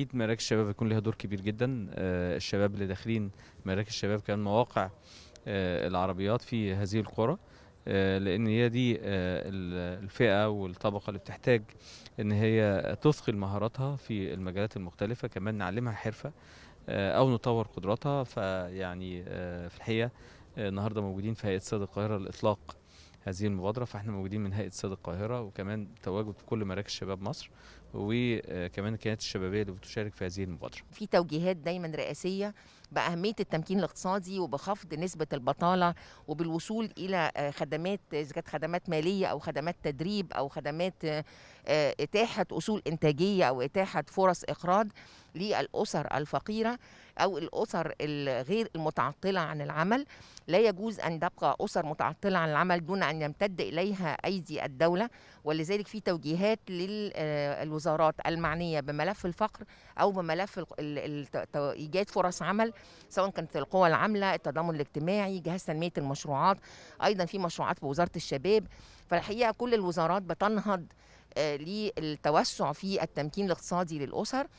اكيد مراكز الشباب هيكون ليها دور كبير جدا آه، الشباب اللي داخلين مراكز الشباب كمان مواقع آه، العربيات في هذه القرى آه، لان هي دي الفئه والطبقه اللي بتحتاج ان هي تثقل مهاراتها في المجالات المختلفه كمان نعلمها حرفه او نطور قدراتها فيعني في الحقيقه النهارده موجودين في هيئه صيد القاهره الاطلاق هذه المبادره فاحنا موجودين من هيئه صيد القاهره وكمان تواجد في كل مراكز شباب مصر وكمان الكيانات الشبابيه اللي بتشارك في هذه المبادره. في توجيهات دايما رئاسيه باهميه التمكين الاقتصادي وبخفض نسبه البطاله وبالوصول الى آه، خدمات اذا كانت خدمات ماليه او خدمات تدريب او خدمات آه، اتاحه اصول انتاجيه او اتاحه فرص اقراض. للأسر الفقيرة أو الأسر الغير المتعطلة عن العمل لا يجوز أن تبقى أسر متعطلة عن العمل دون أن يمتد إليها أيدي الدولة ولذلك في توجيهات للوزارات المعنية بملف الفقر أو بملف إيجاد فرص عمل سواء كانت القوى العاملة التضامن الاجتماعي جهاز تنمية المشروعات أيضا في مشروعات بوزارة الشباب فالحقيقة كل الوزارات بتنهض آه، للتوسع في التمكين الاقتصادي للأسر